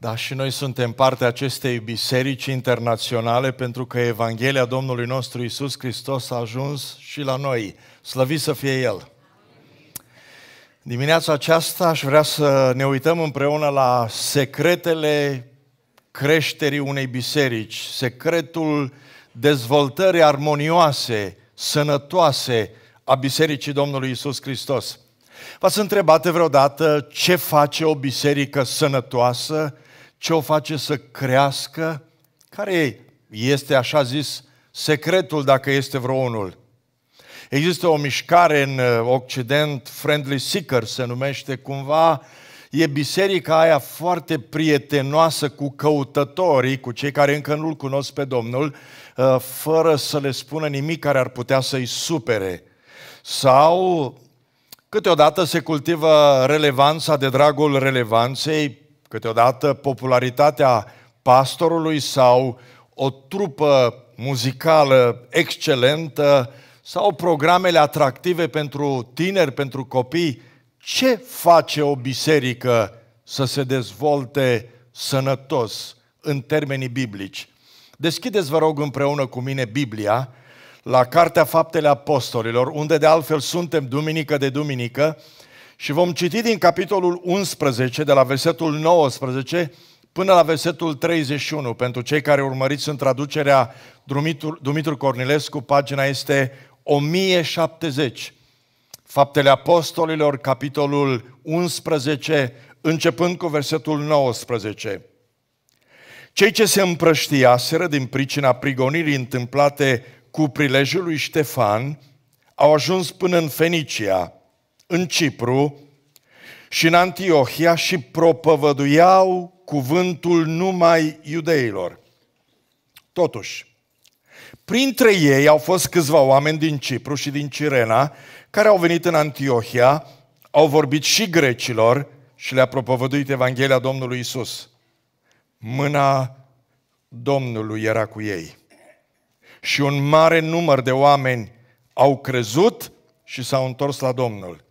Da, și noi suntem parte acestei biserici internaționale pentru că Evanghelia Domnului nostru Isus Hristos a ajuns și la noi. Slăvit să fie El! Dimineața aceasta aș vrea să ne uităm împreună la secretele creșterii unei biserici, secretul dezvoltării armonioase, sănătoase a Bisericii Domnului Isus Hristos. V-ați întrebat vreodată ce face o biserică sănătoasă, ce o face să crească, care este, așa zis, secretul dacă este unul. Există o mișcare în uh, Occident, Friendly Seeker se numește cumva, e biserica aia foarte prietenoasă cu căutătorii, cu cei care încă nu-L cunosc pe Domnul, uh, fără să le spună nimic care ar putea să-i supere. Sau câteodată se cultivă relevanța de dragul relevanței, câteodată popularitatea pastorului sau o trupă muzicală excelentă sau programele atractive pentru tineri, pentru copii. Ce face o biserică să se dezvolte sănătos în termenii biblici? Deschideți, vă rog, împreună cu mine Biblia la Cartea Faptele Apostolilor, unde de altfel suntem duminică de duminică, și vom citi din capitolul 11, de la versetul 19 până la versetul 31. Pentru cei care urmăriți în traducerea Dumitru, Dumitru Cornilescu, pagina este 1070. Faptele Apostolilor, capitolul 11, începând cu versetul 19. Cei ce se împrăștiaseră din pricina prigonirii întâmplate cu prilejul lui Ștefan au ajuns până în Fenicia – în Cipru și în Antiohia și propovăduiau cuvântul numai iudeilor. Totuși, printre ei au fost câțiva oameni din Cipru și din Cirena care au venit în Antiohia, au vorbit și grecilor și le-a propovăduit Evanghelia Domnului Isus. Mâna Domnului era cu ei. Și un mare număr de oameni au crezut și s-au întors la Domnul.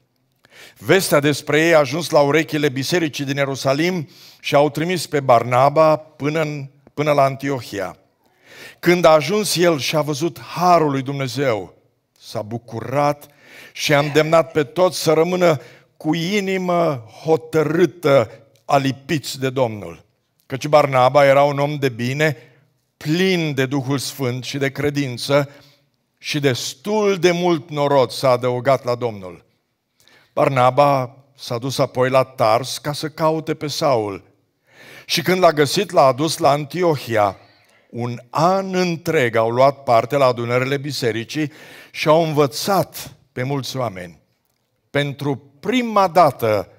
Vestea despre ei a ajuns la urechile bisericii din Ierusalim și au trimis pe Barnaba până, în, până la Antiohia. Când a ajuns el și a văzut harul lui Dumnezeu, s-a bucurat și a îndemnat pe toți să rămână cu inimă hotărâtă alipiți de Domnul. Căci Barnaba era un om de bine, plin de Duhul Sfânt și de credință și destul de mult norod s-a adăugat la Domnul. Barnaba s-a dus apoi la Tars ca să caute pe Saul. Și când l-a găsit, l-a adus la Antiohia. Un an întreg au luat parte la adunările bisericii și au învățat pe mulți oameni. Pentru prima dată,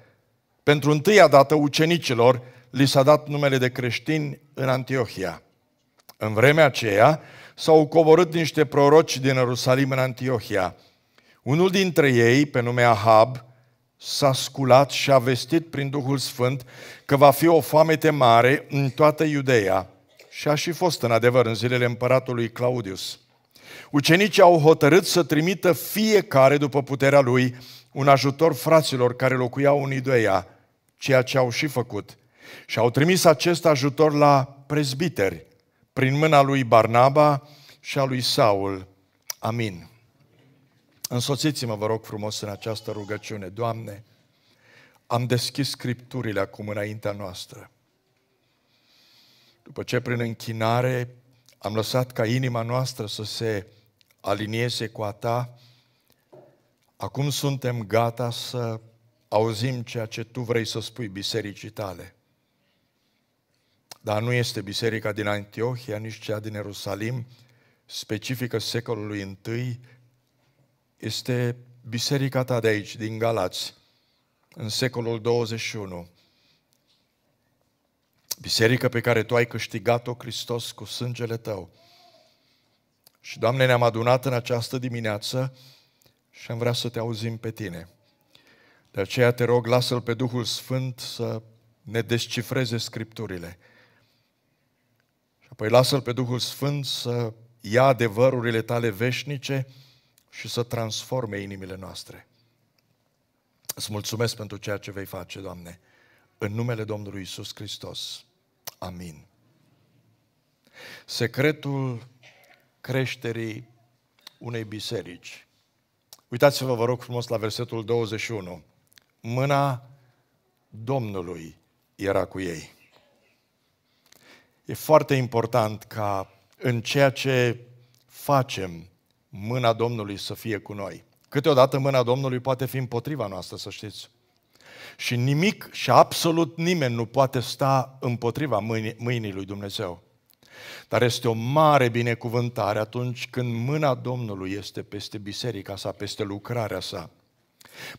pentru întâia dată ucenicilor, li s-a dat numele de creștini în Antiohia. În vremea aceea s-au coborât niște proroci din Ierusalim în Antiohia. Unul dintre ei, pe nume Ahab, s-a sculat și a vestit prin Duhul Sfânt că va fi o foamete mare în toată Iudeea. Și a și fost în adevăr în zilele împăratului Claudius. Ucenicii au hotărât să trimită fiecare după puterea lui un ajutor fraților care locuiau în Iudeea, ceea ce au și făcut. Și au trimis acest ajutor la prezbiteri, prin mâna lui Barnaba și a lui Saul. Amin. Însoțiți-mă, vă rog frumos, în această rugăciune. Doamne, am deschis scripturile acum înaintea noastră. După ce prin închinare am lăsat ca inima noastră să se alinieze cu a ta, acum suntem gata să auzim ceea ce tu vrei să spui bisericii tale. Dar nu este biserica din Antiohia, nici cea din Ierusalim, specifică secolului I, este biserica ta de aici, din Galați, în secolul 21. Biserică pe care tu ai câștigat-o, Hristos, cu sângele tău. Și, Doamne, ne-am adunat în această dimineață și am vrea să te auzim pe tine. De aceea te rog, lasă-L pe Duhul Sfânt să ne descifreze Scripturile. Și apoi lasă-L pe Duhul Sfânt să ia adevărurile tale veșnice, și să transforme inimile noastre. Îți mulțumesc pentru ceea ce vei face, Doamne, în numele Domnului Isus Hristos. Amin. Secretul creșterii unei biserici. Uitați-vă, vă rog frumos, la versetul 21. Mâna Domnului era cu ei. E foarte important ca în ceea ce facem, mâna Domnului să fie cu noi. Câteodată mâna Domnului poate fi împotriva noastră, să știți. Și nimic și absolut nimeni nu poate sta împotriva mâinii, mâinii lui Dumnezeu. Dar este o mare binecuvântare atunci când mâna Domnului este peste biserica sa, peste lucrarea sa.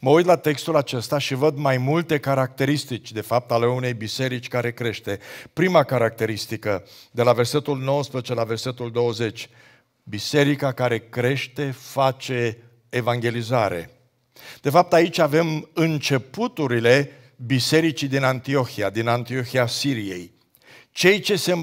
Mă uit la textul acesta și văd mai multe caracteristici, de fapt, ale unei biserici care crește. Prima caracteristică, de la versetul 19 la versetul 20, Biserica care crește face evangelizare. De fapt, aici avem începuturile bisericii din Antiohia, din Antiohia Siriei. Cei ce se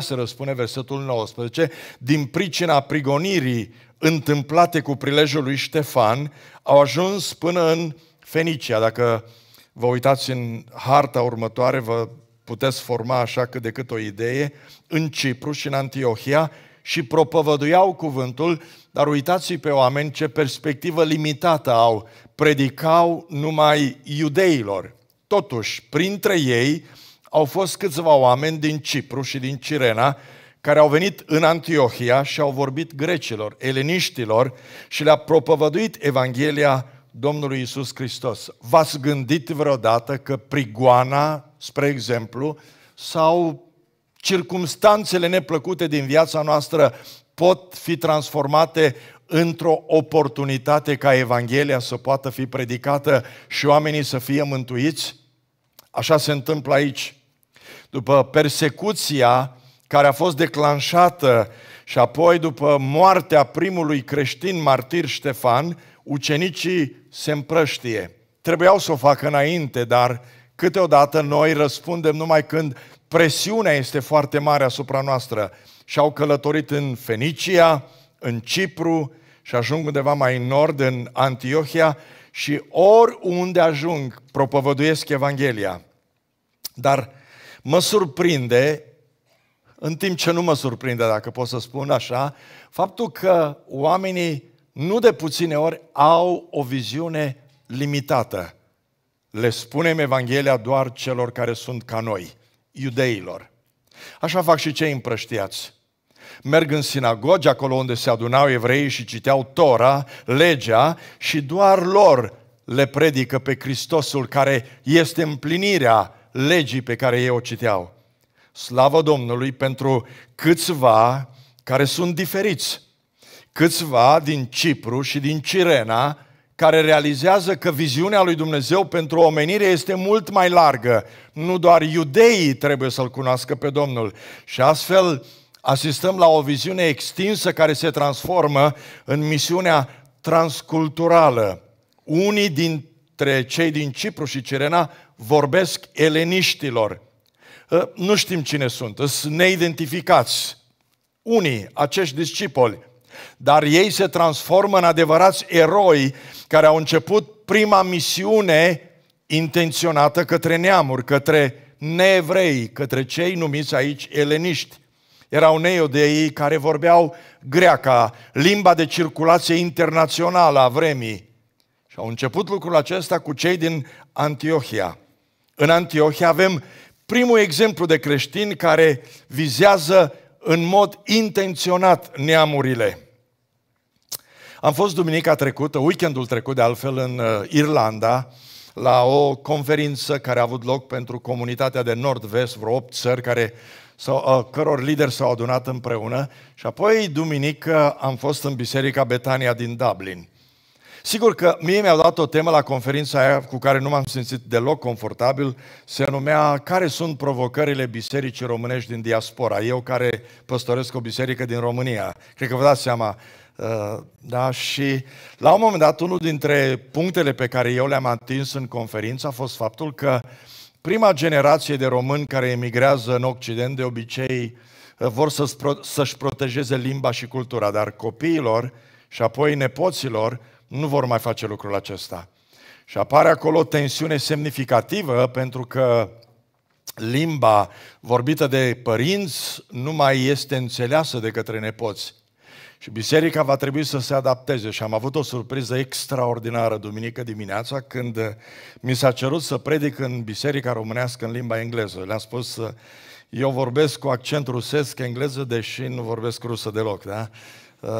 se spune versetul 19, din pricina prigonirii întâmplate cu prilejul lui Ștefan, au ajuns până în Fenicia. Dacă vă uitați în harta următoare, vă puteți forma așa cât de cât o idee, în Cipru și în Antiohia, și propovăduiau cuvântul, dar uitați-i pe oameni ce perspectivă limitată au. Predicau numai iudeilor. Totuși, printre ei au fost câțiva oameni din Cipru și din Cirena care au venit în Antiohia și au vorbit grecilor, eleniștilor și le-a propovăduit Evanghelia Domnului Isus Hristos. V-ați gândit vreodată că prigoana, spre exemplu, sau circumstanțele neplăcute din viața noastră pot fi transformate într-o oportunitate ca Evanghelia să poată fi predicată și oamenii să fie mântuiți? Așa se întâmplă aici. După persecuția care a fost declanșată și apoi după moartea primului creștin martir Ștefan, ucenicii se împrăștie. Trebuiau să o facă înainte, dar câteodată noi răspundem numai când presiunea este foarte mare asupra noastră și au călătorit în Fenicia, în Cipru și ajung undeva mai în nord, în Antiohia și oriunde ajung propovăduiesc Evanghelia. Dar mă surprinde, în timp ce nu mă surprinde, dacă pot să spun așa, faptul că oamenii nu de puține ori au o viziune limitată. Le spunem Evanghelia doar celor care sunt ca noi – iudeilor. Așa fac și cei împrăștiați. Merg în sinagogi, acolo unde se adunau evreii și citeau Tora, legea, și doar lor le predică pe Hristosul care este împlinirea legii pe care ei o citeau. Slavă Domnului pentru câțiva care sunt diferiți. Câțiva din Cipru și din Cirena care realizează că viziunea lui Dumnezeu pentru omenire este mult mai largă. Nu doar iudeii trebuie să-L cunoască pe Domnul. Și astfel asistăm la o viziune extinsă care se transformă în misiunea transculturală. Unii dintre cei din Cipru și Cirena vorbesc eleniștilor. Ă, nu știm cine sunt, sunt neidentificați. Unii, acești discipoli, dar ei se transformă în adevărați eroi care au început prima misiune intenționată către neamuri, către neevrei, către cei numiți aici eleniști. Erau neodeii care vorbeau greaca, limba de circulație internațională a vremii. Și au început lucrul acesta cu cei din Antiohia. În Antiohia avem primul exemplu de creștini care vizează în mod intenționat neamurile. Am fost duminica trecută, weekendul trecut de altfel, în uh, Irlanda, la o conferință care a avut loc pentru comunitatea de nord-vest, vreo 8 țări care sau, uh, căror lideri s-au adunat împreună și apoi duminică am fost în biserica Betania din Dublin. Sigur că mie mi-au dat o temă la conferința aia cu care nu m-am simțit deloc confortabil, se numea Care sunt provocările bisericii românești din diaspora? Eu care păstoresc o biserică din România, cred că vă dați seama, uh, Uh, da? Și la un moment dat, unul dintre punctele pe care eu le-am atins în conferință a fost faptul că prima generație de români care emigrează în Occident de obicei uh, vor să-și protejeze limba și cultura, dar copiilor și apoi nepoților nu vor mai face lucrul acesta. Și apare acolo o tensiune semnificativă pentru că limba vorbită de părinți nu mai este înțeleasă de către nepoți. Și biserica va trebui să se adapteze și am avut o surpriză extraordinară duminică dimineața când uh, mi s-a cerut să predic în biserica românească în limba engleză. Le-am spus să... Uh, eu vorbesc cu accent rusesc engleză, deși nu vorbesc rusă deloc, da? Uh,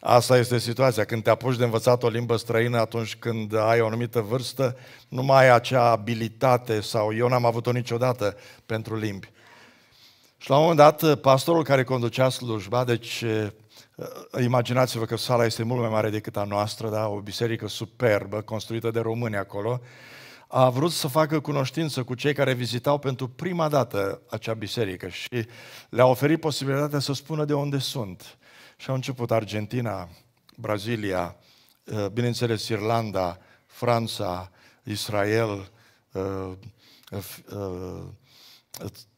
asta este situația. Când te apuci de învățat o limbă străină, atunci când ai o anumită vârstă, nu mai ai acea abilitate sau eu n-am avut-o niciodată pentru limbi. Și la un moment dat, pastorul care conducea slujba, deci Imaginați-vă că sala este mult mai mare decât a noastră, da? o biserică superbă, construită de români acolo. A vrut să facă cunoștință cu cei care vizitau pentru prima dată acea biserică și le-a oferit posibilitatea să spună de unde sunt. Și au început Argentina, Brazilia, bineînțeles Irlanda, Franța, Israel,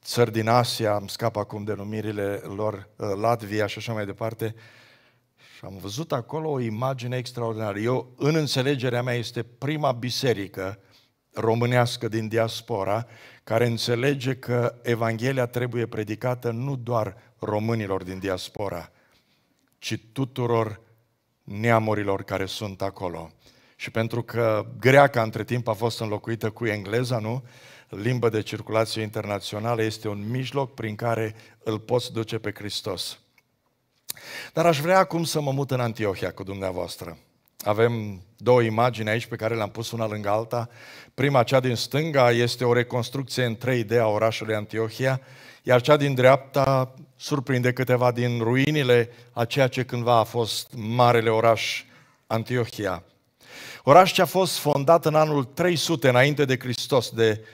țări din Asia, îmi scap acum denumirile lor, uh, Latvia și așa mai departe, și am văzut acolo o imagine extraordinară. Eu, în înțelegerea mea, este prima biserică românească din diaspora care înțelege că Evanghelia trebuie predicată nu doar românilor din diaspora, ci tuturor neamurilor care sunt acolo. Și pentru că greaca între timp a fost înlocuită cu engleza, nu? limbă de circulație internațională este un mijloc prin care îl poți duce pe Hristos. Dar aș vrea acum să mă mut în Antiohia cu dumneavoastră. Avem două imagini aici pe care le-am pus una lângă alta. Prima, cea din stânga, este o reconstrucție în 3D a orașului Antiohia, iar cea din dreapta surprinde câteva din ruinile a ceea ce cândva a fost marele oraș Antiohia. Oraș ce a fost fondat în anul 300 înainte de Hristos de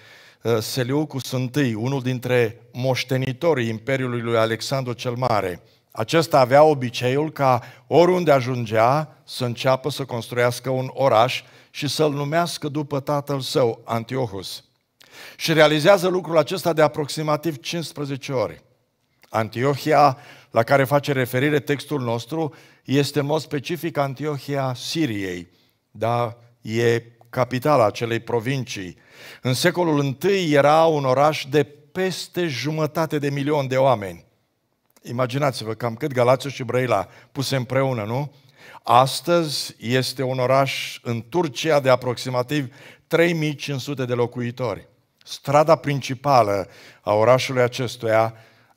Uh, Seleucus I, unul dintre moștenitorii Imperiului lui Alexandru cel Mare. Acesta avea obiceiul ca oriunde ajungea să înceapă să construiască un oraș și să-l numească după tatăl său, Antiohus. Și realizează lucrul acesta de aproximativ 15 ori. Antiohia, la care face referire textul nostru, este în mod specific Antiohia Siriei, dar E capitala acelei provincii, în secolul I era un oraș de peste jumătate de milion de oameni. Imaginați-vă cam cât Galațiu și Brăila puse împreună, nu? Astăzi este un oraș în Turcia de aproximativ 3500 de locuitori. Strada principală a orașului acestuia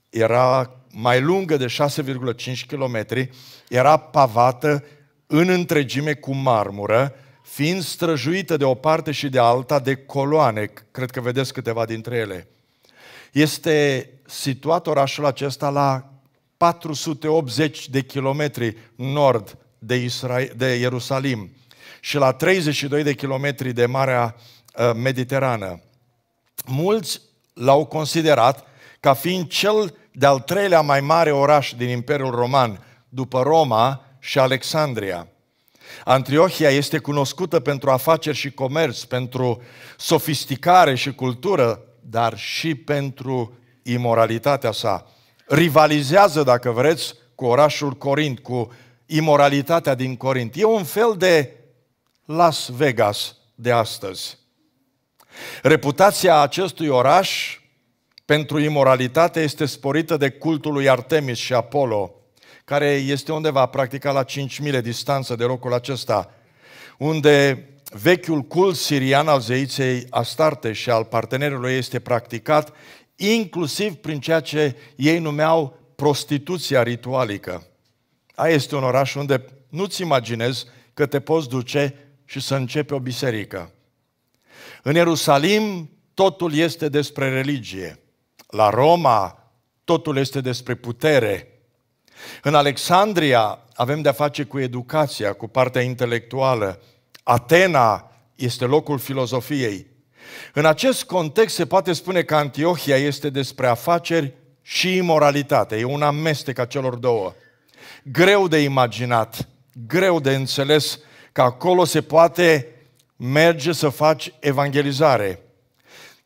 era mai lungă de 6,5 km, era pavată în întregime cu marmură fiind străjuită de o parte și de alta de coloane, cred că vedeți câteva dintre ele. Este situat orașul acesta la 480 de kilometri nord de, Israel, de Ierusalim și la 32 de kilometri de Marea uh, Mediterană. Mulți l-au considerat ca fiind cel de-al treilea mai mare oraș din Imperiul Roman, după Roma și Alexandria. Antiohia este cunoscută pentru afaceri și comerț, pentru sofisticare și cultură, dar și pentru imoralitatea sa. Rivalizează, dacă vreți, cu orașul Corint, cu imoralitatea din Corint. E un fel de Las Vegas de astăzi. Reputația acestui oraș pentru imoralitate este sporită de cultul lui Artemis și Apollo, care este undeva practica la 5 mile distanță de locul acesta, unde vechiul cult sirian al zeiței Astarte și al partenerului este practicat, inclusiv prin ceea ce ei numeau prostituția ritualică. Aia este un oraș unde nu-ți imaginezi că te poți duce și să începe o biserică. În Ierusalim totul este despre religie. La Roma totul este despre putere. În Alexandria avem de-a face cu educația, cu partea intelectuală. Atena este locul filozofiei. În acest context se poate spune că Antiohia este despre afaceri și imoralitate. E un amestec a celor două. Greu de imaginat, greu de înțeles că acolo se poate merge să faci evangelizare.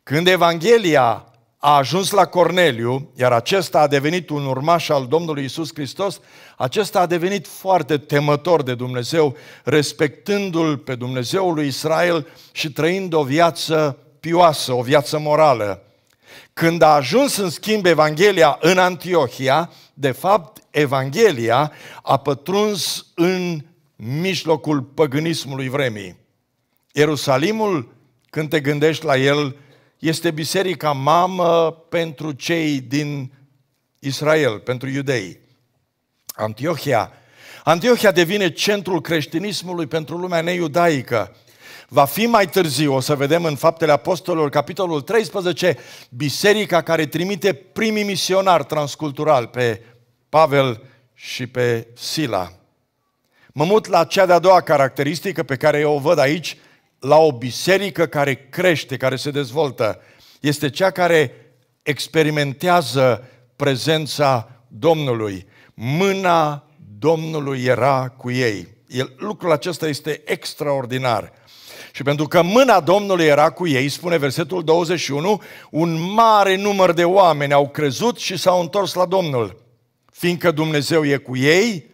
Când Evanghelia a ajuns la Corneliu, iar acesta a devenit un urmaș al Domnului Isus Hristos, acesta a devenit foarte temător de Dumnezeu, respectându-l pe Dumnezeul lui Israel și trăind o viață pioasă, o viață morală. Când a ajuns în schimb Evanghelia în Antiohia, de fapt Evanghelia a pătruns în mijlocul păgânismului vremii. Ierusalimul, când te gândești la el, este biserica mamă pentru cei din Israel, pentru iudei. Antiohia. Antiohia devine centrul creștinismului pentru lumea neiudaică. Va fi mai târziu, o să vedem în Faptele Apostolilor, capitolul 13, biserica care trimite primii misionari transcultural pe Pavel și pe Sila. Mă mut la cea de-a doua caracteristică pe care eu o văd aici, la o biserică care crește, care se dezvoltă, este cea care experimentează prezența Domnului. Mâna Domnului era cu ei. El, lucrul acesta este extraordinar. Și pentru că mâna Domnului era cu ei, spune versetul 21, un mare număr de oameni au crezut și s-au întors la Domnul. Fiindcă Dumnezeu e cu ei,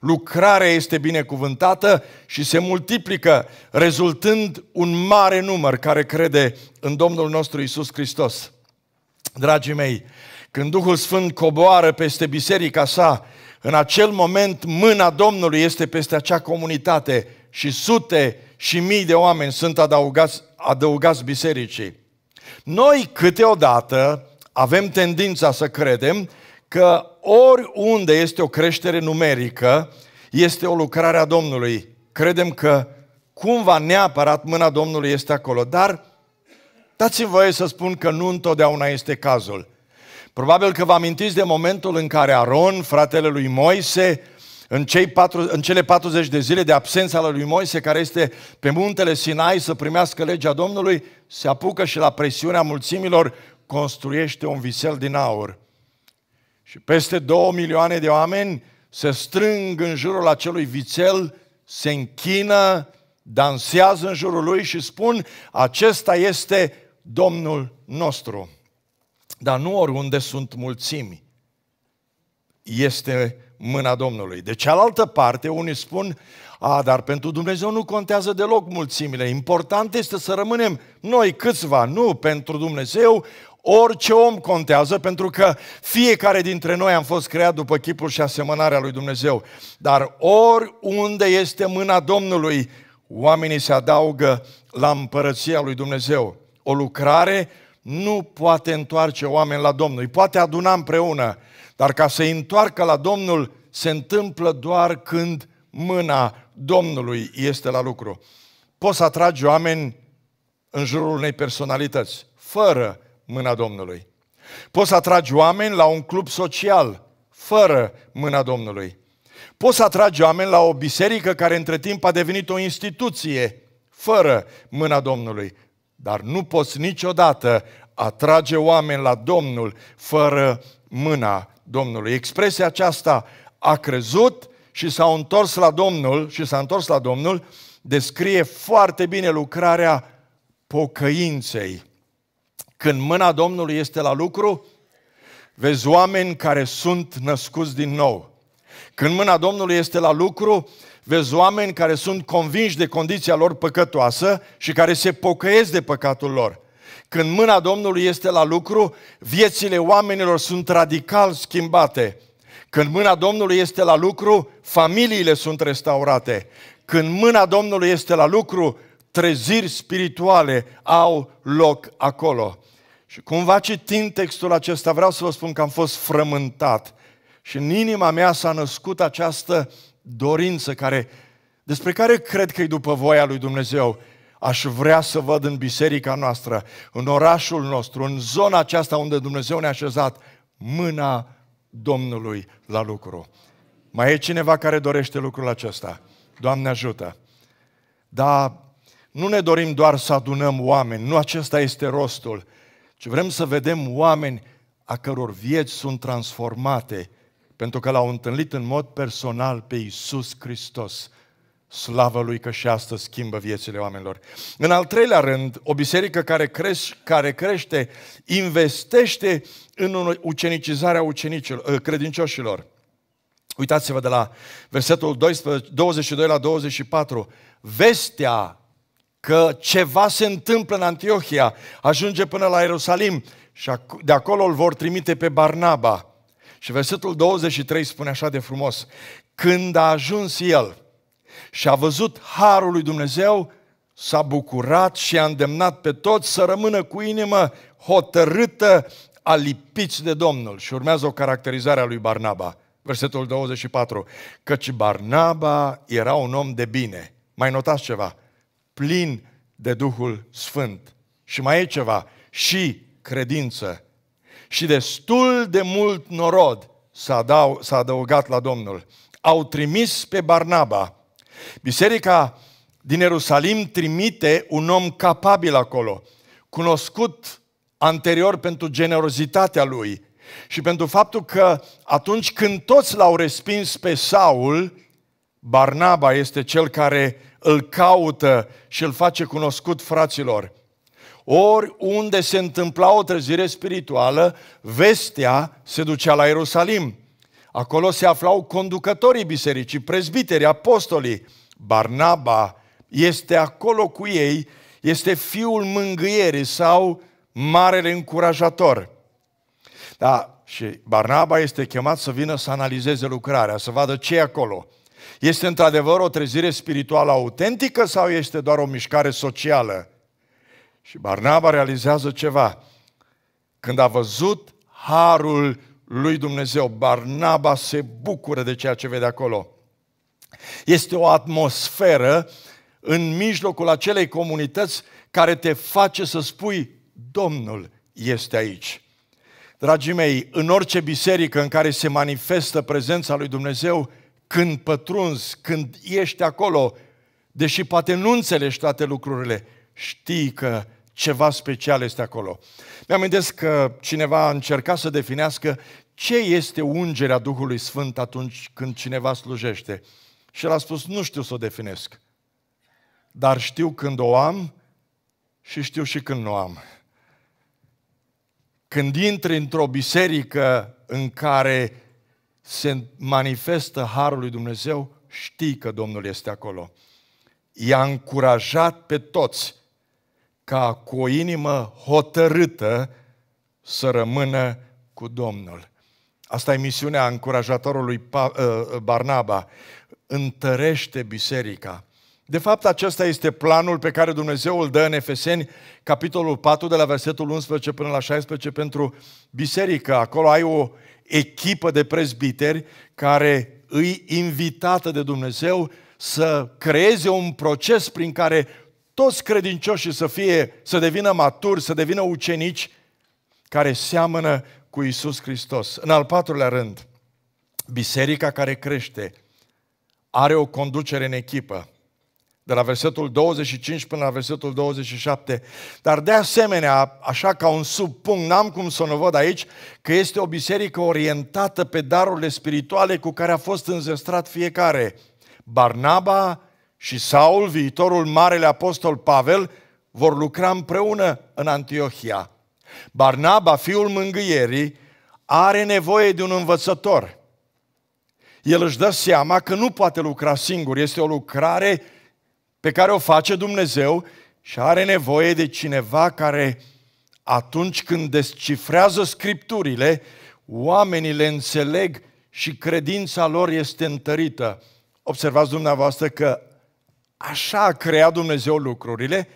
lucrarea este binecuvântată și se multiplică, rezultând un mare număr care crede în Domnul nostru Isus Hristos. Dragii mei, când Duhul Sfânt coboară peste biserica sa, în acel moment mâna Domnului este peste acea comunitate și sute și mii de oameni sunt adăugați, adăugați bisericii. Noi câteodată avem tendința să credem că oriunde este o creștere numerică, este o lucrare a Domnului. Credem că cumva neapărat mâna Domnului este acolo, dar dați-mi voie să spun că nu întotdeauna este cazul. Probabil că vă amintiți de momentul în care Aron, fratele lui Moise, în, cei patru, în cele 40 de zile de absența lui Moise, care este pe muntele Sinai să primească legea Domnului, se apucă și la presiunea mulțimilor construiește un visel din aur. Și peste două milioane de oameni se strâng în jurul acelui vițel, se închină, dansează în jurul lui și spun, acesta este Domnul nostru. Dar nu oriunde sunt mulțimi, este mâna Domnului. De cealaltă parte, unii spun, a, dar pentru Dumnezeu nu contează deloc mulțimile. Important este să rămânem noi câțiva. Nu, pentru Dumnezeu Orice om contează, pentru că fiecare dintre noi am fost creat după chipul și asemănarea lui Dumnezeu. Dar oriunde este mâna Domnului, oamenii se adaugă la împărăția lui Dumnezeu. O lucrare nu poate întoarce oameni la Domnul, îi poate aduna împreună, dar ca să-i întoarcă la Domnul se întâmplă doar când mâna Domnului este la lucru. Poți să atragi oameni în jurul unei personalități, fără mâna Domnului. Poți să atragi oameni la un club social fără mâna Domnului. Poți să atragi oameni la o biserică care între timp a devenit o instituție fără mâna Domnului. Dar nu poți niciodată atrage oameni la Domnul fără mâna Domnului. Expresia aceasta a crezut și s-a întors la Domnul și s-a întors la Domnul descrie foarte bine lucrarea pocăinței când mâna Domnului este la lucru, vezi oameni care sunt născuți din nou. Când mâna Domnului este la lucru, vezi oameni care sunt convinși de condiția lor păcătoasă și care se pocăiesc de păcatul lor. Când mâna Domnului este la lucru, viețile oamenilor sunt radical schimbate. Când mâna Domnului este la lucru, familiile sunt restaurate. Când mâna Domnului este la lucru, treziri spirituale au loc acolo. Și cumva citind textul acesta, vreau să vă spun că am fost frământat. Și în inima mea s-a născut această dorință care, despre care cred că e după voia lui Dumnezeu. Aș vrea să văd în biserica noastră, în orașul nostru, în zona aceasta unde Dumnezeu ne-a așezat, mâna Domnului la lucru. Mai e cineva care dorește lucrul acesta? Doamne ajută! Dar nu ne dorim doar să adunăm oameni, nu acesta este rostul, ci vrem să vedem oameni a căror vieți sunt transformate pentru că l-au întâlnit în mod personal pe Iisus Hristos. Slavă Lui că și asta schimbă viețile oamenilor. În al treilea rând, o biserică care, creș, care crește investește în ucenicizarea ucenicilor, ă, credincioșilor. Uitați-vă de la versetul 12, 22 la 24. Vestea că ceva se întâmplă în Antiohia, ajunge până la Ierusalim și de acolo îl vor trimite pe Barnaba. Și versetul 23 spune așa de frumos, când a ajuns el și a văzut harul lui Dumnezeu, s-a bucurat și a îndemnat pe toți să rămână cu inimă hotărâtă, alipiți de Domnul. Și urmează o caracterizare a lui Barnaba. Versetul 24. Căci Barnaba era un om de bine. Mai notați ceva? plin de Duhul Sfânt. Și mai e ceva, și credință. Și destul de mult norod s-a, s-a adăugat la Domnul. Au trimis pe Barnaba. Biserica din Ierusalim trimite un om capabil acolo, cunoscut anterior pentru generozitatea lui și pentru faptul că atunci când toți l-au respins pe Saul, Barnaba este cel care îl caută și îl face cunoscut fraților. Ori unde se întâmpla o trezire spirituală, vestea se ducea la Ierusalim. Acolo se aflau conducătorii bisericii, prezbiterii, apostolii. Barnaba este acolo cu ei, este fiul mângâierii sau marele încurajator. Da, și Barnaba este chemat să vină să analizeze lucrarea, să vadă ce e acolo. Este într-adevăr o trezire spirituală autentică sau este doar o mișcare socială? Și Barnaba realizează ceva. Când a văzut harul lui Dumnezeu, Barnaba se bucură de ceea ce vede acolo. Este o atmosferă în mijlocul acelei comunități care te face să spui, Domnul este aici. Dragii mei, în orice biserică în care se manifestă prezența lui Dumnezeu, când pătrunzi, când ești acolo, deși poate nu înțelegi toate lucrurile, știi că ceva special este acolo. Mi-amintesc că cineva a încercat să definească ce este ungerea Duhului Sfânt atunci când cineva slujește. Și el a spus, nu știu să o definesc, dar știu când o am și știu și când nu o am. Când intri într-o biserică în care se manifestă harul lui Dumnezeu, știi că Domnul este acolo. I-a încurajat pe toți ca cu o inimă hotărâtă să rămână cu Domnul. Asta e misiunea încurajatorului ă, ă, Barnaba. Întărește biserica. De fapt, acesta este planul pe care Dumnezeu îl dă în Efeseni, capitolul 4, de la versetul 11 până la 16, pentru biserică. Acolo ai o echipă de prezbiteri care îi invitată de Dumnezeu să creeze un proces prin care toți credincioșii să fie, să devină maturi, să devină ucenici care seamănă cu Isus Hristos. În al patrulea rând, biserica care crește are o conducere în echipă de la versetul 25 până la versetul 27. Dar de asemenea, așa ca un subpunct, n-am cum să nu văd aici, că este o biserică orientată pe darurile spirituale cu care a fost înzestrat fiecare. Barnaba și Saul, viitorul marele apostol Pavel, vor lucra împreună în Antiohia. Barnaba, fiul mângâierii, are nevoie de un învățător. El își dă seama că nu poate lucra singur, este o lucrare pe care o face Dumnezeu și are nevoie de cineva care, atunci când descifrează scripturile, oamenii le înțeleg și credința lor este întărită. Observați dumneavoastră că așa a creat Dumnezeu lucrurile,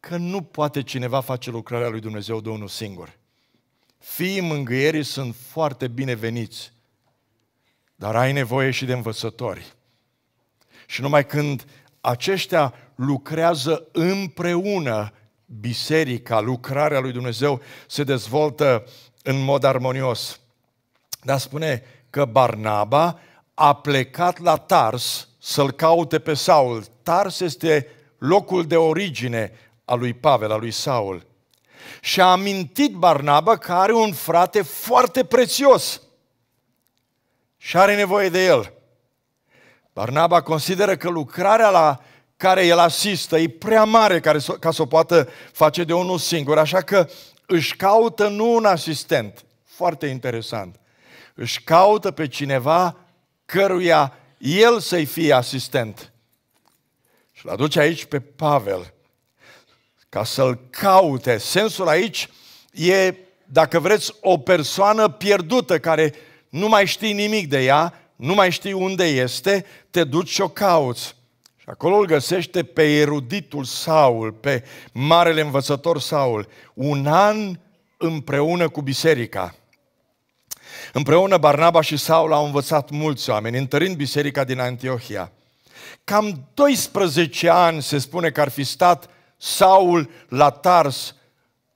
că nu poate cineva face lucrarea lui Dumnezeu de unul singur. Fiii mângâierii sunt foarte bineveniți, dar ai nevoie și de învățători. Și numai când aceștia lucrează împreună biserica, lucrarea lui Dumnezeu se dezvoltă în mod armonios. Dar spune că Barnaba a plecat la Tars să-l caute pe Saul. Tars este locul de origine a lui Pavel, a lui Saul. Și a amintit Barnaba că are un frate foarte prețios și are nevoie de el. Barnaba consideră că lucrarea la care el asistă e prea mare ca să o poată face de unul singur, așa că își caută nu un asistent, foarte interesant, își caută pe cineva căruia el să-i fie asistent. Și îl aduce aici pe Pavel, ca să-l caute. Sensul aici e, dacă vreți, o persoană pierdută care nu mai știi nimic de ea nu mai știi unde este, te duci și o cauți. Și acolo îl găsește pe eruditul Saul, pe marele învățător Saul, un an împreună cu biserica. Împreună Barnaba și Saul au învățat mulți oameni, întărind biserica din Antiohia. Cam 12 ani se spune că ar fi stat Saul la Tars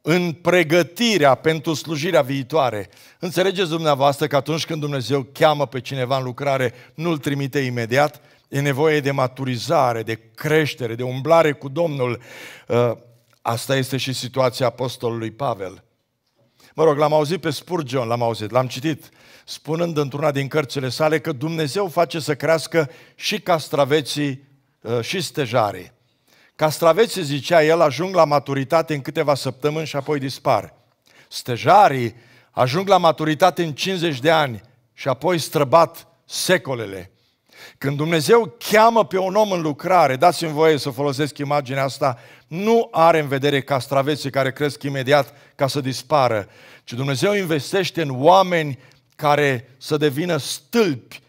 în pregătirea pentru slujirea viitoare. Înțelegeți dumneavoastră că atunci când Dumnezeu cheamă pe cineva în lucrare, nu-l trimite imediat, e nevoie de maturizare, de creștere, de umblare cu Domnul. Uh, asta este și situația apostolului Pavel. Mă rog, l-am auzit pe Spurgeon, l-am auzit, l-am citit, spunând într-una din cărțile sale că Dumnezeu face să crească și castraveții uh, și stejarii. Castraveții, zicea el, ajung la maturitate în câteva săptămâni și apoi dispar. Stejarii ajung la maturitate în 50 de ani și apoi străbat secolele. Când Dumnezeu cheamă pe un om în lucrare, dați-mi voie să folosesc imaginea asta, nu are în vedere castraveții care cresc imediat ca să dispară, ci Dumnezeu investește în oameni care să devină stâlpi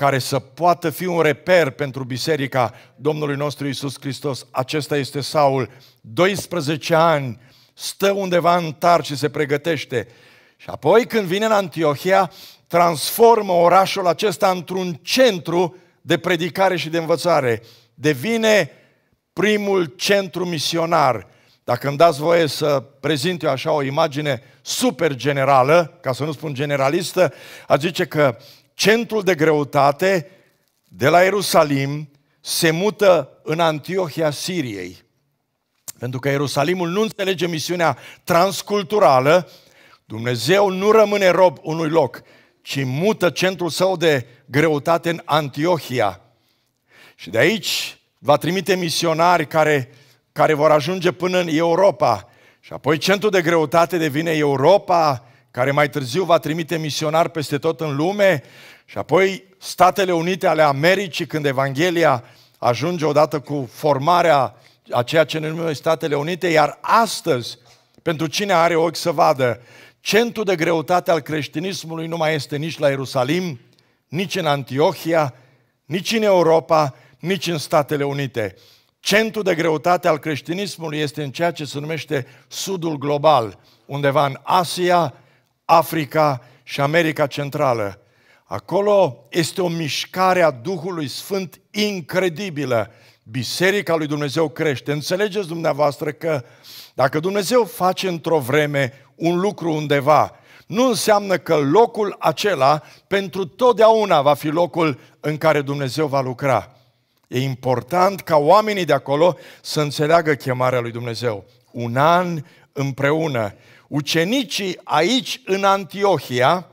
care să poată fi un reper pentru biserica Domnului nostru Isus Hristos. Acesta este Saul, 12 ani, stă undeva în tar și se pregătește. Și apoi când vine în Antiohia, transformă orașul acesta într-un centru de predicare și de învățare. Devine primul centru misionar. Dacă îmi dați voie să prezint eu așa o imagine super generală, ca să nu spun generalistă, a zice că centrul de greutate de la Ierusalim se mută în Antiohia Siriei. Pentru că Ierusalimul nu înțelege misiunea transculturală, Dumnezeu nu rămâne rob unui loc, ci mută centrul său de greutate în Antiohia. Și de aici va trimite misionari care, care vor ajunge până în Europa. Și apoi centrul de greutate devine Europa, care mai târziu va trimite misionari peste tot în lume și apoi Statele Unite ale Americii, când Evanghelia ajunge odată cu formarea a ceea ce ne numim Statele Unite, iar astăzi, pentru cine are ochi să vadă, centru de greutate al creștinismului nu mai este nici la Ierusalim, nici în Antiohia, nici în Europa, nici în Statele Unite. Centru de greutate al creștinismului este în ceea ce se numește Sudul Global, undeva în Asia, Africa și America Centrală. Acolo este o mișcare a Duhului Sfânt incredibilă. Biserica lui Dumnezeu crește. Înțelegeți dumneavoastră că dacă Dumnezeu face într-o vreme un lucru undeva, nu înseamnă că locul acela pentru totdeauna va fi locul în care Dumnezeu va lucra. E important ca oamenii de acolo să înțeleagă chemarea lui Dumnezeu. Un an împreună, Ucenicii aici, în Antiohia,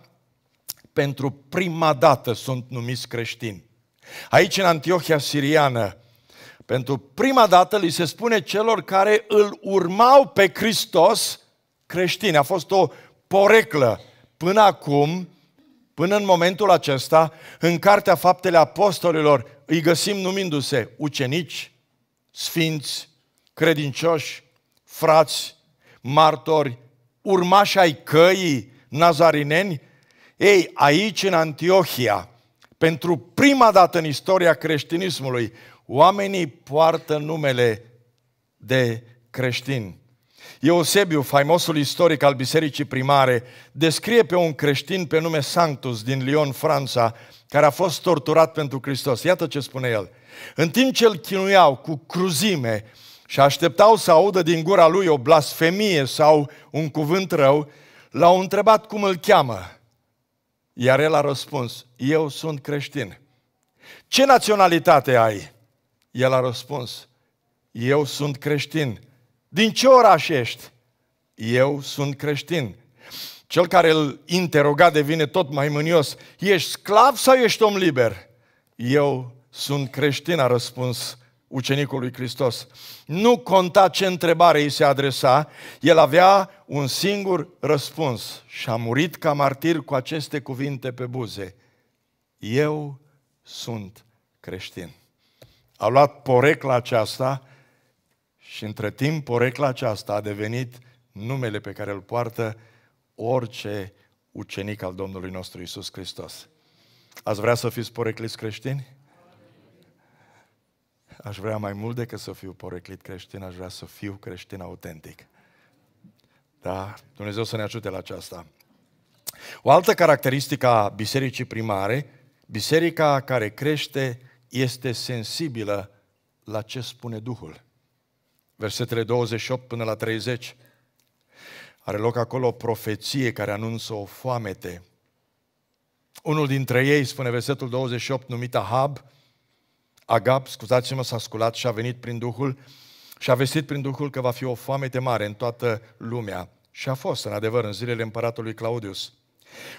pentru prima dată sunt numiți creștini. Aici, în Antiohia siriană, pentru prima dată li se spune celor care îl urmau pe Hristos creștini. A fost o poreclă. Până acum, până în momentul acesta, în Cartea Faptele Apostolilor îi găsim numindu-se ucenici, sfinți, credincioși, frați, martori, urmași ai căii nazarineni? Ei, aici în Antiohia, pentru prima dată în istoria creștinismului, oamenii poartă numele de creștini. Eusebiu, faimosul istoric al bisericii primare, descrie pe un creștin pe nume Sanctus din Lyon, Franța, care a fost torturat pentru Hristos. Iată ce spune el. În timp ce îl chinuiau cu cruzime, și așteptau să audă din gura lui o blasfemie sau un cuvânt rău, l-au întrebat cum îl cheamă. Iar el a răspuns, eu sunt creștin. Ce naționalitate ai? El a răspuns, eu sunt creștin. Din ce oraș ești? Eu sunt creștin. Cel care îl interoga devine tot mai mânios. Ești sclav sau ești om liber? Eu sunt creștin, a răspuns ucenicul lui Hristos. Nu conta ce întrebare îi se adresa, el avea un singur răspuns și a murit ca martir cu aceste cuvinte pe buze. Eu sunt creștin. A luat porecla aceasta și între timp porecla aceasta a devenit numele pe care îl poartă orice ucenic al Domnului nostru Isus Hristos. Ați vrea să fiți porecliți creștini? aș vrea mai mult decât să fiu poreclit creștin, aș vrea să fiu creștin autentic. Da? Dumnezeu să ne ajute la aceasta. O altă caracteristică a bisericii primare, biserica care crește este sensibilă la ce spune Duhul. Versetele 28 până la 30. Are loc acolo o profeție care anunță o foamete. Unul dintre ei, spune versetul 28, numit Ahab, Agap, scuzați-mă, s-a sculat și a venit prin Duhul și a vestit prin Duhul că va fi o foamete mare în toată lumea. Și a fost, în adevăr, în zilele împăratului Claudius.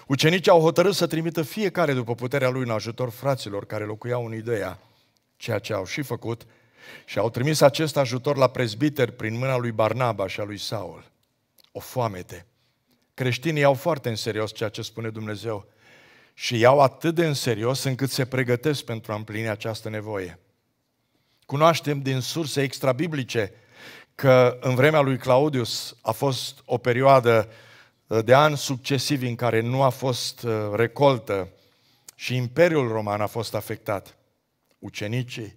Ucenicii au hotărât să trimită fiecare după puterea lui în ajutor fraților care locuiau în Ideea, ceea ce au și făcut, și au trimis acest ajutor la prezbiter prin mâna lui Barnaba și a lui Saul. O foamete. Creștinii au foarte în serios ceea ce spune Dumnezeu și iau atât de în serios încât se pregătesc pentru a împlini această nevoie. Cunoaștem din surse extrabiblice că în vremea lui Claudius a fost o perioadă uh, de ani succesivi în care nu a fost uh, recoltă și Imperiul Roman a fost afectat. Ucenicii,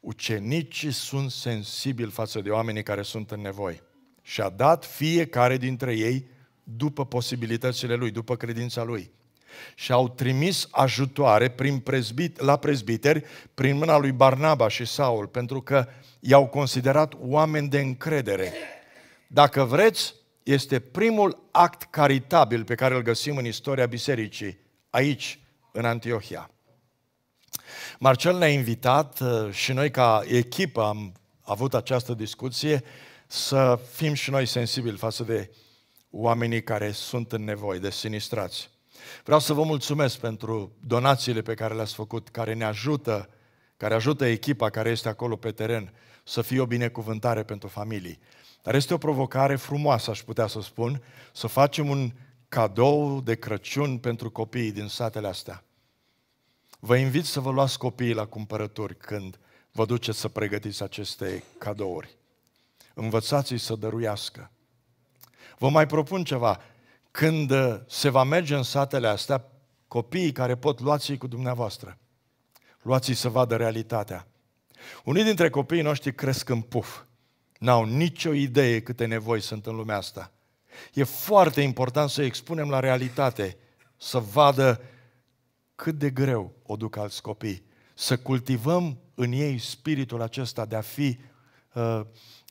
ucenicii sunt sensibili față de oamenii care sunt în nevoie și a dat fiecare dintre ei după posibilitățile lui, după credința lui și au trimis ajutoare prin prezbit, la prezbiteri prin mâna lui Barnaba și Saul, pentru că i-au considerat oameni de încredere. Dacă vreți, este primul act caritabil pe care îl găsim în istoria bisericii, aici, în Antiohia. Marcel ne-a invitat uh, și noi ca echipă am avut această discuție să fim și noi sensibili față de oamenii care sunt în nevoie, de sinistrați. Vreau să vă mulțumesc pentru donațiile pe care le-ați făcut, care ne ajută, care ajută echipa care este acolo pe teren să fie o binecuvântare pentru familii. Dar este o provocare frumoasă, aș putea să spun, să facem un cadou de Crăciun pentru copiii din satele astea. Vă invit să vă luați copiii la cumpărături când vă duceți să pregătiți aceste cadouri. Învățați-i să dăruiască. Vă mai propun ceva când uh, se va merge în satele astea, copiii care pot luați-i cu dumneavoastră. Luați-i să vadă realitatea. Unii dintre copiii noștri cresc în puf. N-au nicio idee câte nevoi sunt în lumea asta. E foarte important să expunem la realitate, să vadă cât de greu o duc alți copii, să cultivăm în ei spiritul acesta de a fi uh,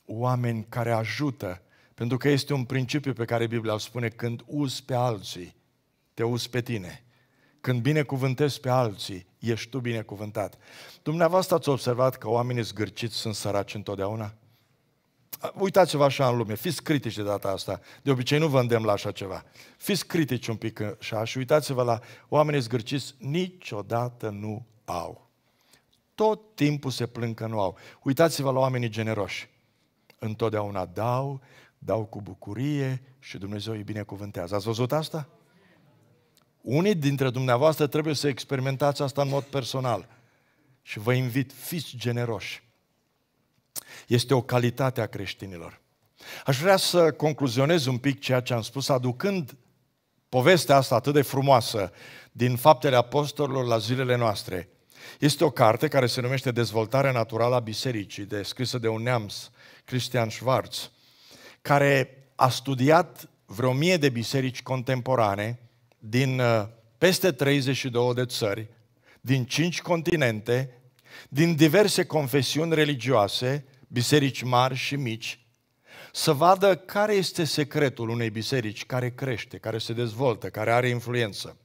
oameni care ajută, pentru că este un principiu pe care Biblia îl spune, când uzi pe alții, te uzi pe tine. Când binecuvântezi pe alții, ești tu binecuvântat. Dumneavoastră ați observat că oamenii zgârciți sunt săraci întotdeauna? Uitați-vă așa în lume, fiți critici de data asta. De obicei nu vă îndemn la așa ceva. Fiți critici un pic așa și uitați-vă la oamenii zgârciți, niciodată nu au. Tot timpul se plâng că nu au. Uitați-vă la oamenii generoși. Întotdeauna dau dau cu bucurie și Dumnezeu îi binecuvântează. Ați văzut asta? Unii dintre dumneavoastră trebuie să experimentați asta în mod personal. Și vă invit, fiți generoși. Este o calitate a creștinilor. Aș vrea să concluzionez un pic ceea ce am spus, aducând povestea asta atât de frumoasă din Faptele Apostolilor la zilele noastre. Este o carte care se numește Dezvoltarea Naturală a Bisericii, descrisă scrisă de un neamț, Christian Schwarz care a studiat vreo mie de biserici contemporane din uh, peste 32 de țări, din cinci continente, din diverse confesiuni religioase, biserici mari și mici, să vadă care este secretul unei biserici care crește, care se dezvoltă, care are influență.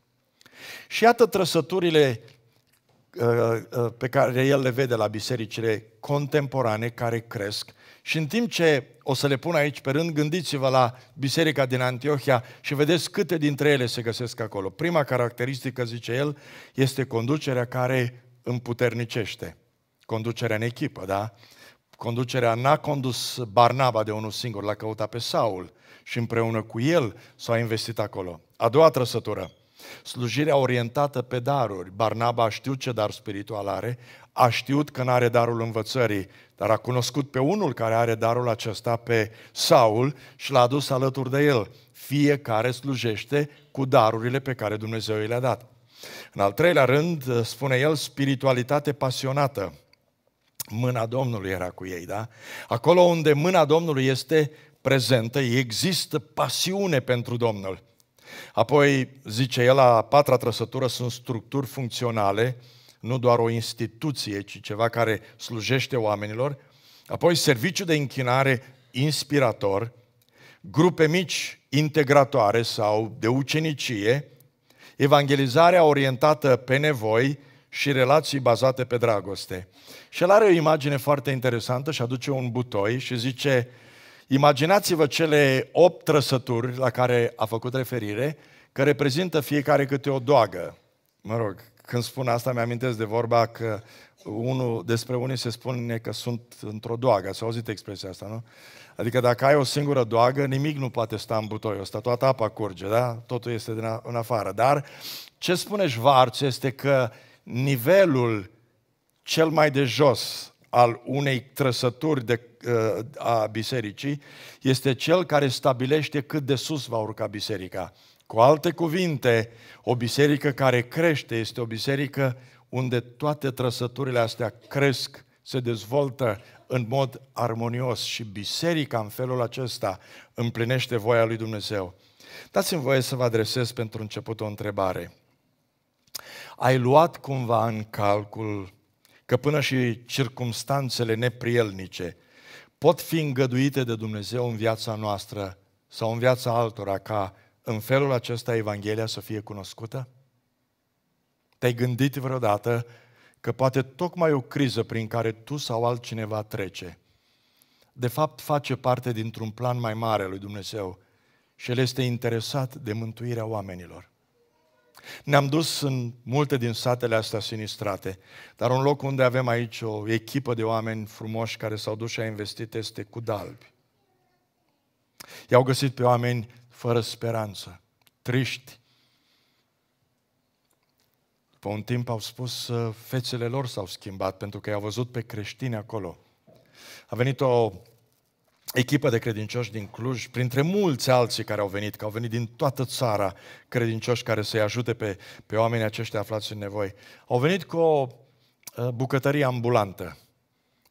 Și iată trăsăturile Uh, uh, pe care el le vede la bisericile contemporane care cresc. Și în timp ce o să le pun aici pe rând, gândiți-vă la biserica din Antiohia și vedeți câte dintre ele se găsesc acolo. Prima caracteristică, zice el, este conducerea care împuternicește. Conducerea în echipă, da? Conducerea n-a condus Barnaba de unul singur, l-a căutat pe Saul și împreună cu el s-a investit acolo. A doua trăsătură, Slujirea orientată pe daruri. Barnaba a știut ce dar spiritual are, a știut că nu are darul învățării, dar a cunoscut pe unul care are darul acesta, pe Saul, și l-a adus alături de el. Fiecare slujește cu darurile pe care Dumnezeu i le-a dat. În al treilea rând, spune el, spiritualitate pasionată. Mâna Domnului era cu ei, da? Acolo unde mâna Domnului este prezentă, există pasiune pentru Domnul. Apoi zice el, la patra trăsătură sunt structuri funcționale, nu doar o instituție, ci ceva care slujește oamenilor. Apoi serviciu de închinare inspirator, grupe mici integratoare sau de ucenicie, evangelizarea orientată pe nevoi și relații bazate pe dragoste. Și el are o imagine foarte interesantă și aduce un butoi și zice, Imaginați-vă cele opt trăsături la care a făcut referire, că reprezintă fiecare câte o doagă. Mă rog, când spun asta, mi-amintesc de vorba că unul, despre unii se spune că sunt într-o doagă. Ați auzit expresia asta, nu? Adică dacă ai o singură doagă, nimic nu poate sta în butoi ăsta, toată apa curge, da? Totul este din a, în afară. Dar ce spune Schwarz este că nivelul cel mai de jos al unei trăsături de, uh, a bisericii este cel care stabilește cât de sus va urca biserica. Cu alte cuvinte, o biserică care crește este o biserică unde toate trăsăturile astea cresc, se dezvoltă în mod armonios și biserica în felul acesta împlinește voia lui Dumnezeu. Dați-mi voie să vă adresez pentru început o întrebare. Ai luat cumva în calcul că până și circumstanțele neprielnice pot fi îngăduite de Dumnezeu în viața noastră sau în viața altora ca în felul acesta Evanghelia să fie cunoscută? Te-ai gândit vreodată că poate tocmai o criză prin care tu sau altcineva trece, de fapt face parte dintr-un plan mai mare al lui Dumnezeu și El este interesat de mântuirea oamenilor. Ne-am dus în multe din satele astea sinistrate, dar un loc unde avem aici o echipă de oameni frumoși care s-au dus și a investit este cu dalbi. I-au găsit pe oameni fără speranță, triști. După un timp au spus, fețele lor s-au schimbat pentru că i-au văzut pe creștini acolo. A venit o echipă de credincioși din Cluj, printre mulți alții care au venit, că au venit din toată țara credincioși care să-i ajute pe, pe oamenii aceștia aflați în nevoi, au venit cu o uh, bucătărie ambulantă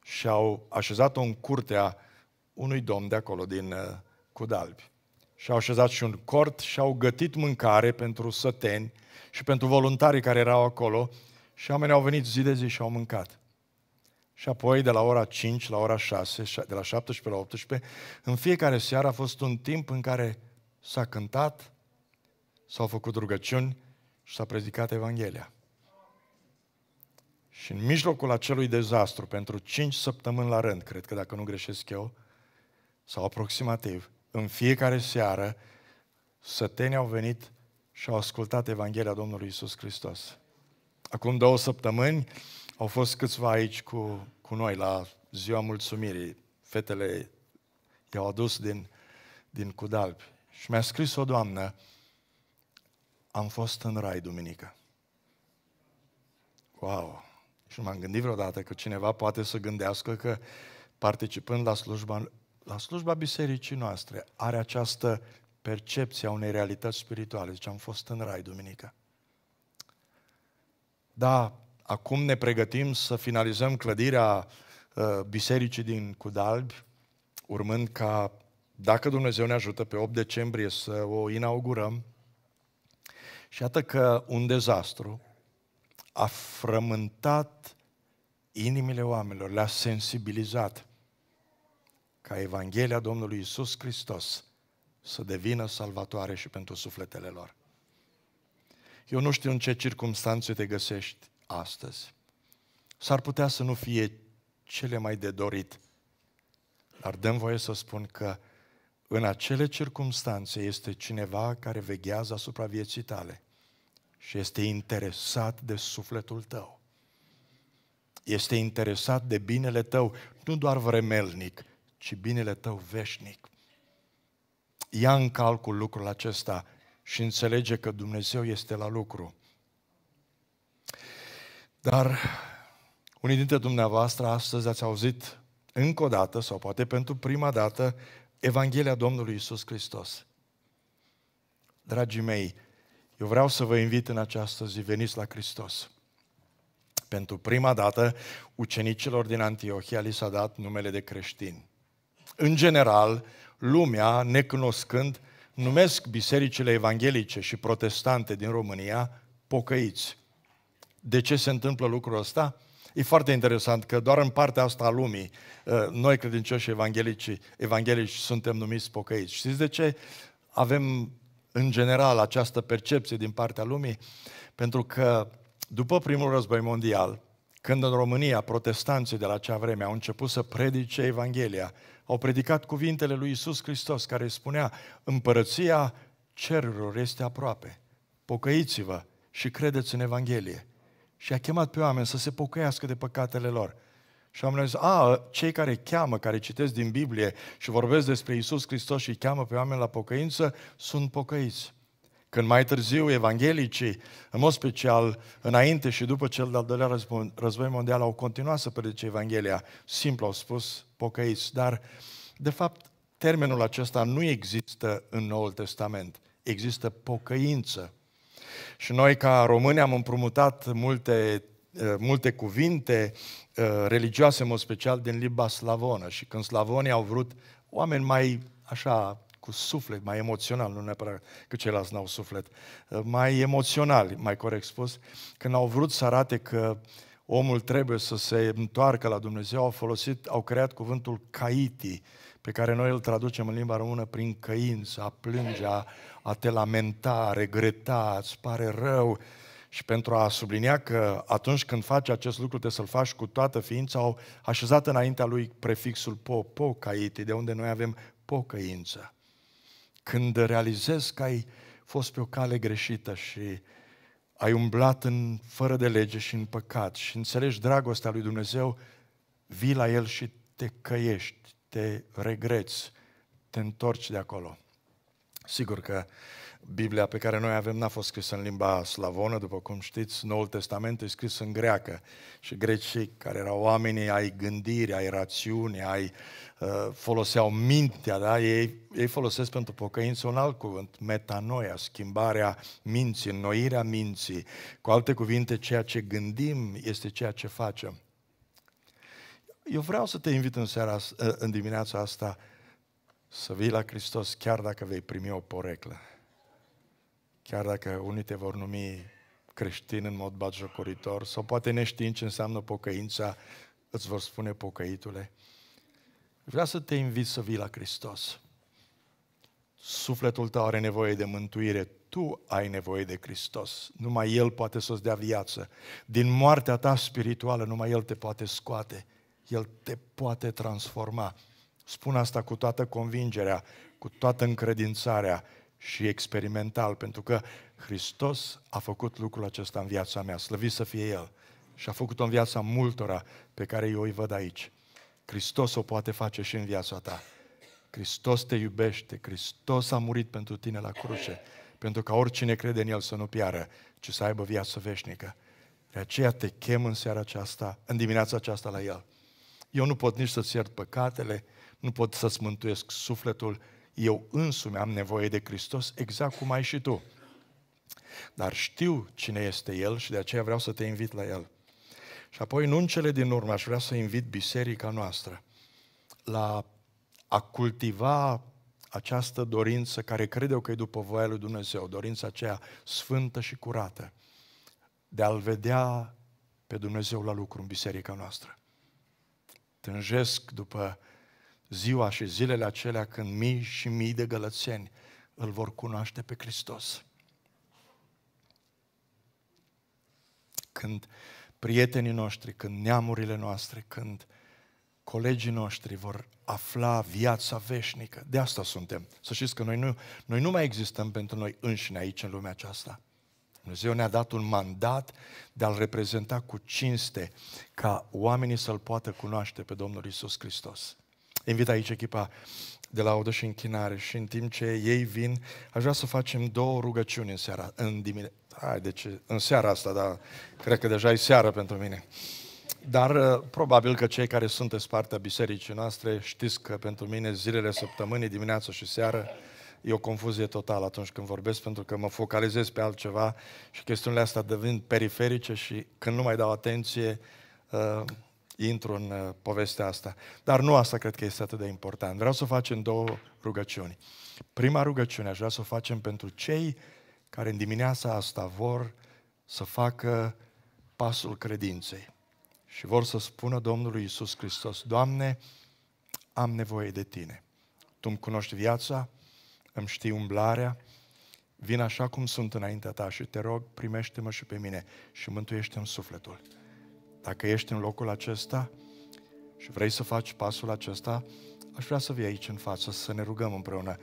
și au așezat-o în curtea unui domn de acolo, din uh, Cudalbi. Și au așezat și un cort și au gătit mâncare pentru săteni și pentru voluntarii care erau acolo și oamenii au venit zi de zi și au mâncat. Și apoi de la ora 5 la ora 6, de la 17 la 18, în fiecare seară a fost un timp în care s-a cântat, s-au făcut rugăciuni și s-a predicat Evanghelia. Și în mijlocul acelui dezastru, pentru 5 săptămâni la rând, cred că dacă nu greșesc eu, sau aproximativ, în fiecare seară, sătenii au venit și au ascultat Evanghelia Domnului Isus Hristos. Acum două săptămâni, au fost câțiva aici cu, cu noi la ziua mulțumirii. Fetele i-au adus din, din Cudalpi. Și mi-a scris o doamnă, am fost în rai duminică. Wow! Și m-am gândit vreodată că cineva poate să gândească că participând la slujba, la slujba bisericii noastre are această percepție a unei realități spirituale. Deci am fost în rai duminică. Da, Acum ne pregătim să finalizăm clădirea uh, bisericii din Cudalbi, urmând ca, dacă Dumnezeu ne ajută, pe 8 decembrie să o inaugurăm. Și iată că un dezastru a frământat inimile oamenilor, le-a sensibilizat ca Evanghelia Domnului Isus Hristos să devină salvatoare și pentru sufletele lor. Eu nu știu în ce circunstanțe te găsești, astăzi s-ar putea să nu fie cele mai de dorit, dar dăm voie să spun că în acele circunstanțe este cineva care veghează asupra vieții tale și este interesat de sufletul tău. Este interesat de binele tău, nu doar vremelnic, ci binele tău veșnic. Ia în calcul lucrul acesta și înțelege că Dumnezeu este la lucru dar unii dintre dumneavoastră astăzi ați auzit încă o dată, sau poate pentru prima dată, Evanghelia Domnului Isus Hristos. Dragii mei, eu vreau să vă invit în această zi, veniți la Hristos. Pentru prima dată, ucenicilor din Antiohia li s-a dat numele de creștini. În general, lumea, necunoscând, numesc bisericile evanghelice și protestante din România pocăiți. De ce se întâmplă lucrul ăsta? E foarte interesant că doar în partea asta a lumii, ă, noi credincioși evanghelici, evanghelici suntem numiți pocăiți. Știți de ce avem în general această percepție din partea lumii? Pentru că după primul război mondial, când în România protestanții de la acea vreme au început să predice Evanghelia, au predicat cuvintele lui Isus Hristos care spunea împărăția cerurilor este aproape, pocăiți-vă și credeți în Evanghelie și a chemat pe oameni să se pocăiască de păcatele lor. Și am zis, a, cei care cheamă, care citesc din Biblie și vorbesc despre Isus Hristos și cheamă pe oameni la pocăință, sunt pocăiți. Când mai târziu evanghelicii, în mod special înainte și după cel de-al doilea război mondial, au continuat să predice Evanghelia, simplu au spus pocăiți, dar de fapt termenul acesta nu există în Noul Testament, există pocăință și noi ca români am împrumutat multe, eh, multe cuvinte eh, religioase, în mod special din limba slavonă. Și când slavonii au vrut oameni mai așa cu suflet, mai emoțional, nu neapărat că ceilalți n-au suflet, eh, mai emoțional, mai corect spus, când au vrut să arate că omul trebuie să se întoarcă la Dumnezeu, au folosit, au creat cuvântul caiti, pe care noi îl traducem în limba română prin căință, a plânge, a, a te lamenta, a regreta, îți pare rău. Și pentru a sublinia că atunci când faci acest lucru, trebuie să-l faci cu toată ființa, au așezat înaintea lui prefixul po, pocaite, de unde noi avem pocăință. Când realizezi că ai fost pe o cale greșită și ai umblat în fără de lege și în păcat și înțelegi dragostea lui Dumnezeu, vii la El și te căiești te regreți, te întorci de acolo. Sigur că Biblia pe care noi avem n-a fost scrisă în limba slavonă, după cum știți, Noul Testament e scris în greacă și grecii, care erau oamenii ai gândire, ai rațiune, ai, uh, foloseau mintea, da? ei, ei folosesc pentru pocăință un alt cuvânt, metanoia, schimbarea minții, înnoirea minții. Cu alte cuvinte, ceea ce gândim este ceea ce facem eu vreau să te invit în, seara, în dimineața asta să vii la Hristos chiar dacă vei primi o poreclă. Chiar dacă unii te vor numi creștin în mod batjocoritor sau poate neștiind ce înseamnă pocăința, îți vor spune pocăitule. Vreau să te invit să vii la Hristos. Sufletul tău are nevoie de mântuire, tu ai nevoie de Hristos. Numai El poate să-ți dea viață. Din moartea ta spirituală, numai El te poate scoate. El te poate transforma. Spun asta cu toată convingerea, cu toată încredințarea și experimental, pentru că Hristos a făcut lucrul acesta în viața mea, slăvit să fie El. Și a făcut-o în viața multora pe care eu îi văd aici. Hristos o poate face și în viața ta. Hristos te iubește, Hristos a murit pentru tine la cruce, pentru ca oricine crede în El să nu piară, ci să aibă viață veșnică. De aceea te chem în seara aceasta, în dimineața aceasta la El. Eu nu pot nici să-ți iert păcatele, nu pot să-ți mântuiesc sufletul, eu însumi am nevoie de Hristos exact cum ai și tu. Dar știu cine este El și de aceea vreau să te invit la El. Și apoi, nu în cele din urmă, aș vrea să invit biserica noastră la a cultiva această dorință care cred eu că e după voia lui Dumnezeu, dorința aceea sfântă și curată, de a-L vedea pe Dumnezeu la lucru în biserica noastră. Tânjesc după ziua și zilele acelea când mii și mii de gălățeni îl vor cunoaște pe Hristos. Când prietenii noștri, când neamurile noastre, când colegii noștri vor afla viața veșnică. De asta suntem. Să știți că noi nu, noi nu mai existăm pentru noi înșine aici în lumea aceasta. Dumnezeu ne-a dat un mandat de a-L reprezenta cu cinste, ca oamenii să-L poată cunoaște pe Domnul Isus Hristos. Invit aici echipa de la Odă și Închinare și în timp ce ei vin, aș vrea să facem două rugăciuni în seara, în dimine... Hai, deci, în seara asta, dar cred că deja e seara pentru mine. Dar uh, probabil că cei care sunteți partea bisericii noastre știți că pentru mine zilele săptămânii, dimineața și seară, e o confuzie totală atunci când vorbesc, pentru că mă focalizez pe altceva și chestiunile astea devin periferice și când nu mai dau atenție, uh, intru în uh, povestea asta. Dar nu asta cred că este atât de important. Vreau să facem două rugăciuni. Prima rugăciune aș vrea să o facem pentru cei care în dimineața asta vor să facă pasul credinței și vor să spună Domnului Isus Hristos, Doamne, am nevoie de Tine. Tu îmi cunoști viața, îmi știi umblarea, vin așa cum sunt înaintea ta și te rog, primește-mă și pe mine și mântuiește-mi sufletul. Dacă ești în locul acesta și vrei să faci pasul acesta, aș vrea să vii aici în față, să ne rugăm împreună